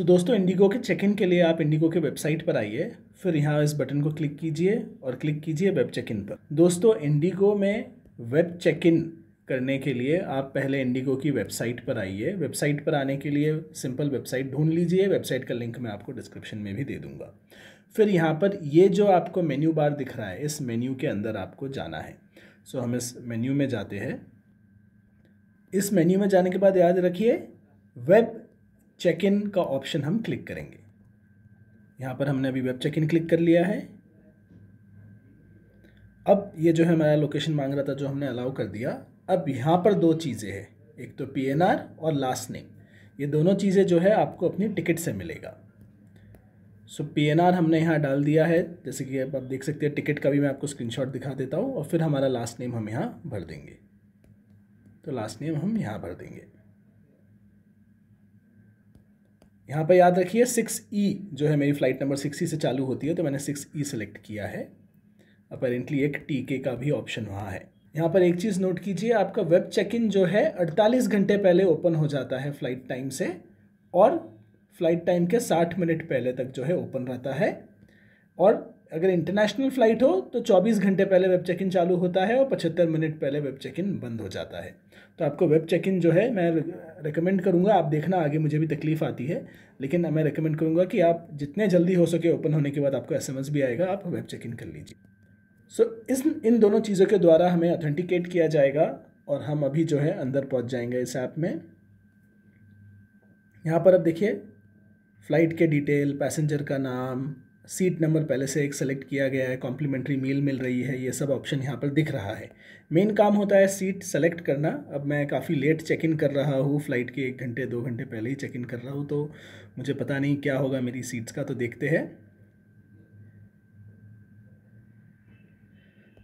सो so, दोस्तों IndiGo के check in के लिए आप इंडिगो के वेबसाइट पर आइए फिर यहाँ इस बटन को क्लिक कीजिए और क्लिक कीजिए वेब चेक इन पर दोस्तों इंडिगो में वेब चेक इन करने के लिए आप पहले इंडिगो की वेबसाइट पर आइए वेबसाइट पर आने के लिए सिंपल वेबसाइट ढूंढ लीजिए वेबसाइट का लिंक मैं आपको डिस्क्रिप्शन में भी दे दूंगा फिर यहाँ पर ये जो आपको मेन्यू बार दिख रहा है इस मेन्यू के अंदर आपको जाना है सो हम इस मेन्यू में जाते हैं इस मेन्यू में जाने के बाद याद रखिए वेब चेक इन का ऑप्शन हम क्लिक करेंगे यहाँ पर हमने अभी वेब चेक इन क्लिक कर लिया है अब ये जो है हमारा लोकेशन मांग रहा था जो हमने अलाउ कर दिया अब यहाँ पर दो चीज़ें हैं एक तो पी और लास्ट नेम ये दोनों चीज़ें जो है आपको अपनी टिकट से मिलेगा सो पी हमने यहाँ डाल दिया है जैसे कि आप देख सकते हैं टिकट का भी मैं आपको स्क्रीनशॉट दिखा देता हूँ और फिर हमारा लास्ट नेम हम यहाँ भर देंगे तो लास्ट नेम हम यहाँ भर देंगे यहाँ पर याद रखिए सिक्स ई e जो है मेरी फ़्लाइट नंबर सिक्स ई से चालू होती है तो मैंने सिक्स ई सेलेक्ट किया है अपेरेंटली एक टी के का भी ऑप्शन वहाँ है यहाँ पर एक चीज़ नोट कीजिए आपका वेब चेक इन जो है 48 घंटे पहले ओपन हो जाता है फ़्लाइट टाइम से और फ्लाइट टाइम के 60 मिनट पहले तक जो है ओपन रहता है और अगर इंटरनेशनल फ्लाइट हो तो 24 घंटे पहले वेब चेक इन चालू होता है और 75 मिनट पहले वेब चेक इन बंद हो जाता है तो आपको वेब चेक इन जो है मैं रिकमेंड करूँगा आप देखना आगे मुझे भी तकलीफ़ आती है लेकिन मैं रिकमेंड करूँगा कि आप जितने जल्दी हो सके ओपन होने के बाद आपको एस भी आएगा आप वेब चेक इन कर लीजिए सो इस इन दोनों चीज़ों के द्वारा हमें ऑथेंटिकेट किया जाएगा और हम अभी जो है अंदर पहुँच जाएंगे इस ऐप में यहाँ पर अब देखिए फ़्लाइट के डिटेल पैसेंजर का नाम सीट नंबर पहले से एक सेलेक्ट किया गया है कॉम्प्लीमेंट्री मील मिल रही है ये सब ऑप्शन यहाँ पर दिख रहा है मेन काम होता है सीट सेलेक्ट करना अब मैं काफ़ी लेट चेक इन कर रहा हूँ फ्लाइट के एक घंटे दो घंटे पहले ही चेक इन कर रहा हूँ तो मुझे पता नहीं क्या होगा मेरी सीट्स का तो देखते हैं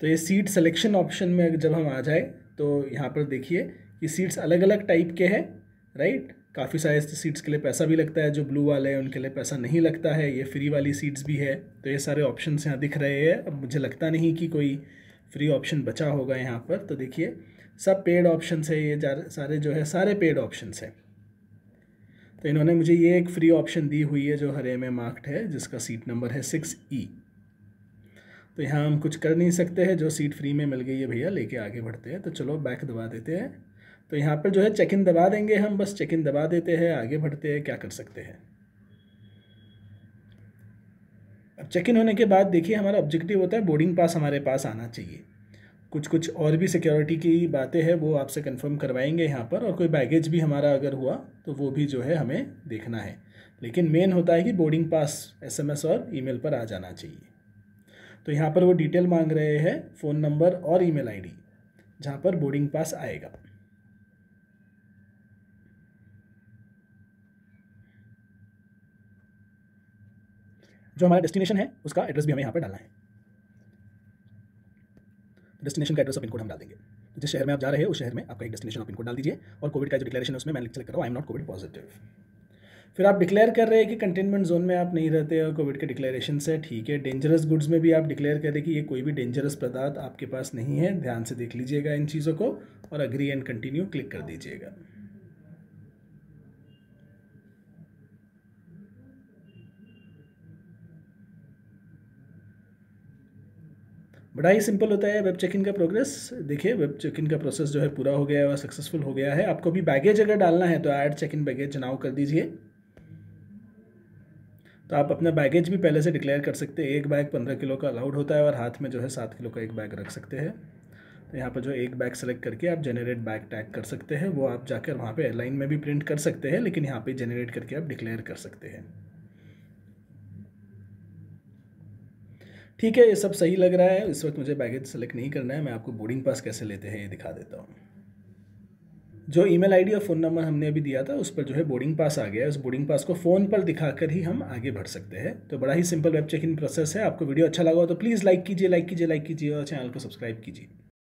तो ये सीट सेलेक्शन ऑप्शन में जब हम आ जाए तो यहाँ पर देखिए कि सीट्स अलग अलग टाइप के हैं राइट काफ़ी सारे सीट्स के लिए पैसा भी लगता है जो ब्लू वाले हैं उनके लिए पैसा नहीं लगता है ये फ्री वाली सीट्स भी है तो ये सारे ऑप्शन यहाँ दिख रहे हैं अब मुझे लगता नहीं कि कोई फ्री ऑप्शन बचा होगा यहाँ पर तो देखिए सब पेड ऑप्शन है ये सारे जो है सारे पेड ऑप्शन है तो इन्होंने मुझे ये एक फ्री ऑप्शन दी हुई है जो हरे में मार्क्ड है जिसका सीट नंबर है सिक्स ई e। तो यहाँ हम कुछ कर नहीं सकते हैं जो सीट फ्री में मिल गई है भैया लेके आगे बढ़ते हैं तो चलो बैक दबा देते हैं तो यहाँ पर जो है चेक इन दबा देंगे हम बस चेक इन दबा देते हैं आगे बढ़ते हैं क्या कर सकते हैं अब चेक इन होने के बाद देखिए हमारा ऑब्जेक्टिव होता है बोर्डिंग पास हमारे पास आना चाहिए कुछ कुछ और भी सिक्योरिटी की बातें हैं वो आपसे कंफर्म करवाएंगे यहाँ पर और कोई बैगेज भी हमारा अगर हुआ तो वो भी जो है हमें देखना है लेकिन मेन होता है कि बोर्डिंग पास एसएमएस और ईमेल पर आ जाना चाहिए तो यहाँ पर वो डिटेल मांग रहे हैं फ़ोन नंबर और ईमेल आईडी जहाँ पर बोर्डिंग पास आएगा जो हमारा डेस्टिनेशन है उसका एड्रेस भी हमें यहाँ पर डालना है डेस्टिनेशन का एड्रेस और पिन कोड हम डाल देंगे जिस शहर में आप जा रहे हैं उस शहर में आपका एक डेस्टिनेशन और पिन कोड डाल दीजिए और कोविड का जो डिक्लेरेशन है उसमें मैं लिख कर रहा हूँ I am not COVID positive फिर आप डिक्लेयर कर रहे हैं कि कंटेनमेंट जोन में आप नहीं रहते और कोविड के डिक्लेरेशन से ठीक है डेंजरस गुड्स में भी आप डिक्लेयर कर रहे कि ये कोई भी डेंजरस पदार्थ आपके पास नहीं है ध्यान से देख लीजिएगा इन चीज़ों को और अग्री एंड कंटिन्यू क्लिक कर दीजिएगा बड़ा ही सिंपल होता है वेब चेक इन का प्रोग्रेस देखिए वेब चेक इन का प्रोसेस जो है पूरा हो गया है और सक्सेसफुल हो गया है आपको भी बैगेज अगर डालना है तो add check in baggage now कर दीजिए तो आप अपना बैगेज भी पहले से डिक्लेयर कर सकते हैं एक बैग पंद्रह किलो का अलाउड होता है और हाथ में जो है सात किलो का एक बैग रख सकते हैं तो यहाँ पर जो एक बैग सेलेक्ट करके आप जनरेट बैग टैग कर सकते हैं वो आप जाकर वहाँ पे एयरलाइन में भी प्रिंट कर सकते हैं लेकिन यहाँ पे जनरेट करके आप डिक्लेयर कर सकते हैं ठीक है ये सब सही लग रहा है इस वक्त मुझे बैगेज सेलेक्ट नहीं करना है मैं आपको बोर्डिंग पास कैसे लेते हैं ये दिखा देता हूँ जो ईमेल आईडी और फ़ोन नंबर हमने अभी दिया था उस पर जो है बोर्डिंग पास आ गया है उस बोर्डिंग पास को फ़ोन पर दिखाकर ही हम आगे बढ़ सकते हैं तो बड़ा ही simple web check in process है आपको वीडियो अच्छा लगा हो तो प्लीज़ लाइक कीजिए लाइक कीजिए लाइक कीजिए और चैनल को सब्सक्राइब कीजिए